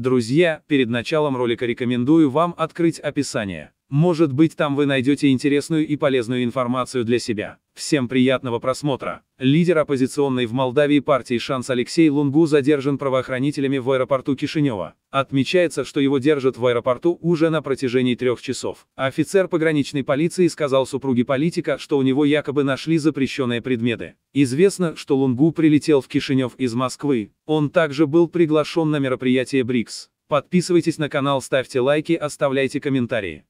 Друзья, перед началом ролика рекомендую вам открыть описание. Может быть там вы найдете интересную и полезную информацию для себя. Всем приятного просмотра. Лидер оппозиционной в Молдавии партии «Шанс» Алексей Лунгу задержан правоохранителями в аэропорту Кишинева. Отмечается, что его держат в аэропорту уже на протяжении трех часов. Офицер пограничной полиции сказал супруге политика, что у него якобы нашли запрещенные предметы. Известно, что Лунгу прилетел в Кишинев из Москвы. Он также был приглашен на мероприятие БРИКС. Подписывайтесь на канал, ставьте лайки, оставляйте комментарии.